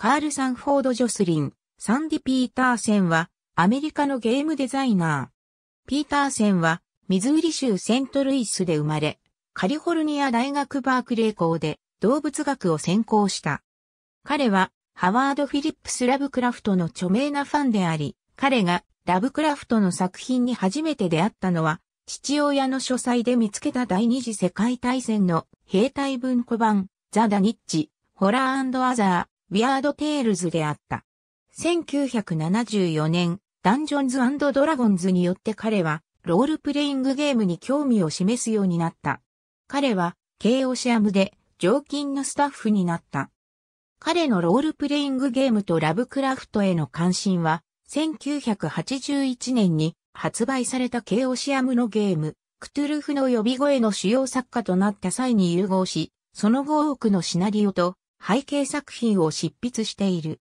カール・サンフォード・ジョスリン、サンディ・ピーターセンは、アメリカのゲームデザイナー。ピーターセンは、ミズーリ州セントルイスで生まれ、カリフォルニア大学バークレー校で動物学を専攻した。彼は、ハワード・フィリップス・ラブクラフトの著名なファンであり、彼がラブクラフトの作品に初めて出会ったのは、父親の書斎で見つけた第二次世界大戦の兵隊文庫版、ザ・ダ・ニッチ、ホラーアザー、ウィアード・テールズであった。1974年、ダンジョンズドラゴンズによって彼は、ロールプレイングゲームに興味を示すようになった。彼は、ケイオシアムで、常勤のスタッフになった。彼のロールプレイングゲームとラブクラフトへの関心は、1981年に発売されたケイオシアムのゲーム、クトゥルフの呼び声の主要作家となった際に融合し、その後多くのシナリオと背景作品を執筆している。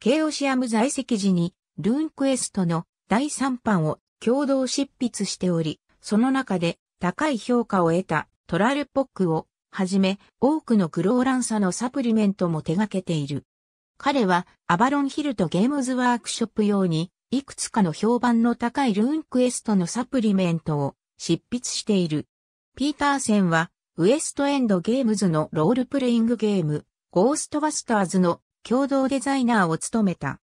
ケイオシアム在籍時に、ルーンクエストの第3版を共同執筆しており、その中で高い評価を得たトラルポックをはじめ多くのクローランサのサプリメントも手掛けている。彼はアバロンヒルとゲームズワークショップ用にいくつかの評判の高いルーンクエストのサプリメントを執筆している。ピーターセンはウエストエンドゲームズのロールプレイングゲームゴーストバスターズの共同デザイナーを務めた。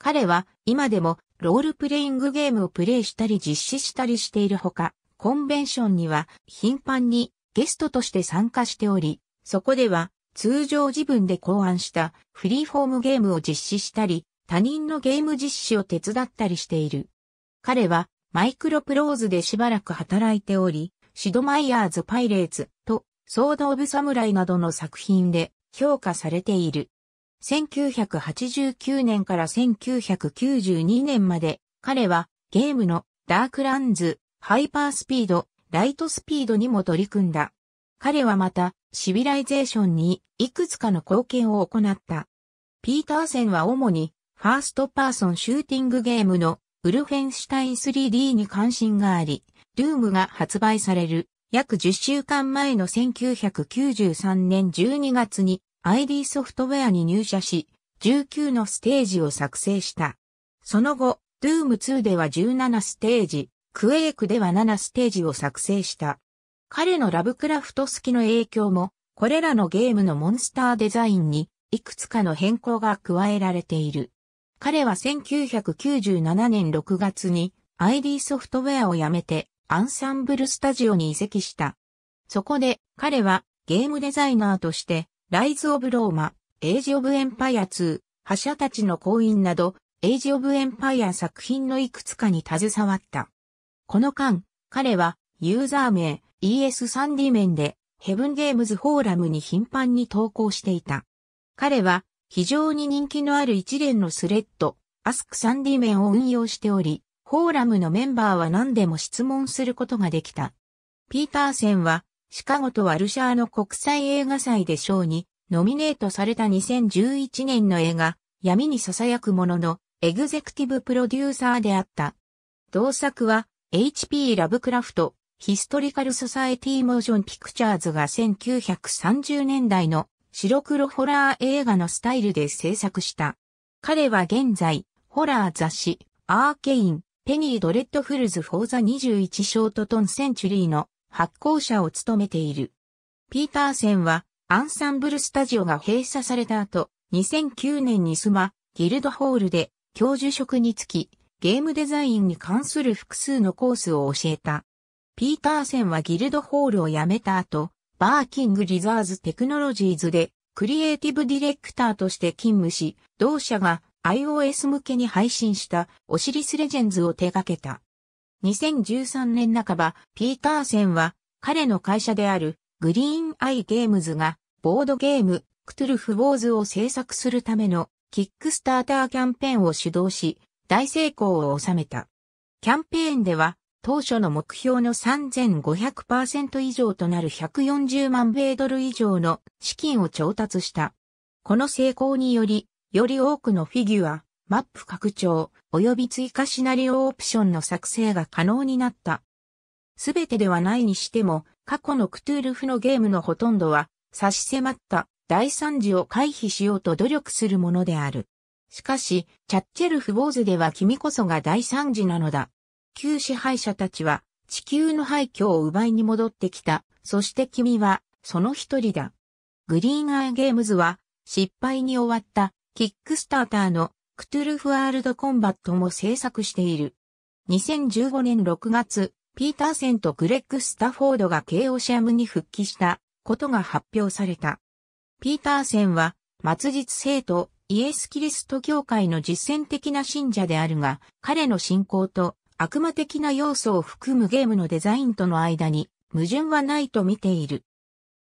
彼は今でもロールプレイングゲームをプレイしたり実施したりしているほか、コンベンションには頻繁にゲストとして参加しており、そこでは通常自分で考案したフリーフォームゲームを実施したり、他人のゲーム実施を手伝ったりしている。彼はマイクロプローズでしばらく働いており、シドマイヤーズ・パイレーツとソード・オブ・サムライなどの作品で評価されている。1989年から1992年まで彼はゲームのダークランズ、ハイパースピード、ライトスピードにも取り組んだ。彼はまたシビライゼーションにいくつかの貢献を行った。ピーターセンは主にファーストパーソンシューティングゲームのウルフェンシュタイン 3D に関心があり、ルームが発売される約10週間前の1993年12月に ID ソフトウェアに入社し、19のステージを作成した。その後、Doom2 では17ステージ、クエイクでは7ステージを作成した。彼のラブクラフト好きの影響も、これらのゲームのモンスターデザインに、いくつかの変更が加えられている。彼は1997年6月に ID ソフトウェアを辞めてアンサンブルスタジオに移籍した。そこで彼はゲームデザイナーとして、ライズ・オブ・ローマ、エイジ・オブ・エンパイア2、覇者たちの行員など、エイジ・オブ・エンパイア作品のいくつかに携わった。この間、彼はユーザー名 ES3D 面でヘブンゲームズフォーラムに頻繁に投稿していた。彼は非常に人気のある一連のスレッド、アスク 3D 面を運用しており、フォーラムのメンバーは何でも質問することができた。ピーターセンは、シカゴとワルシャーの国際映画祭で賞に、ノミネートされた2011年の映画、闇に囁くものの、エグゼクティブプロデューサーであった。同作は、HP ラブクラフト、ヒストリカルソサエティモーションピクチャーズが1930年代の白黒ホラー映画のスタイルで制作した。彼は現在、ホラー雑誌、アーケイン、ペニー・ドレッドフルズ・フォーザ21ショートトン・センチュリーの発行者を務めている。ピーターセンは、アンサンブルスタジオが閉鎖された後、2009年にスマ、ギルドホールで教授職につき、ゲームデザインに関する複数のコースを教えた。ピーターセンはギルドホールを辞めた後、バーキング・リザーズ・テクノロジーズで、クリエイティブディレクターとして勤務し、同社が iOS 向けに配信したオシリスレジェンズを手掛けた。2013年半ば、ピーターセンは彼の会社であるグリーンアイゲームズがボードゲームクトゥルフ・ウォーズを制作するためのキックスターターキャンペーンを主導し大成功を収めた。キャンペーンでは当初の目標の3500%以上となる140万米ドル以上の資金を調達した。この成功によりより多くのフィギュア、マップ拡張、及び追加シナリオオプションの作成が可能になった。すべてではないにしても、過去のクトゥールフのゲームのほとんどは、差し迫った大惨事を回避しようと努力するものである。しかし、チャッチェルフ坊主では君こそが大惨事なのだ。旧支配者たちは、地球の廃墟を奪いに戻ってきた。そして君は、その一人だ。グリーンアイゲームズは、失敗に終わったキックスターターのクトゥルフワールドコンバットも制作している。2015年6月、ピーターセンとグレッグ・スタフォードがケイオシアムに復帰したことが発表された。ピーターセンは、末日生徒、イエス・キリスト教会の実践的な信者であるが、彼の信仰と悪魔的な要素を含むゲームのデザインとの間に矛盾はないと見ている。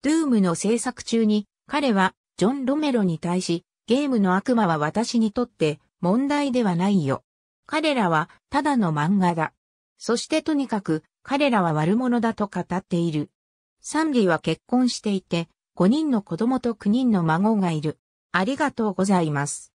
ドゥームの制作中に彼はジョン・ロメロに対しゲームの悪魔は私にとって問題ではないよ。彼らはただの漫画だ。そしてとにかく彼らは悪者だと語っている。サンディは結婚していて、5人の子供と9人の孫がいる。ありがとうございます。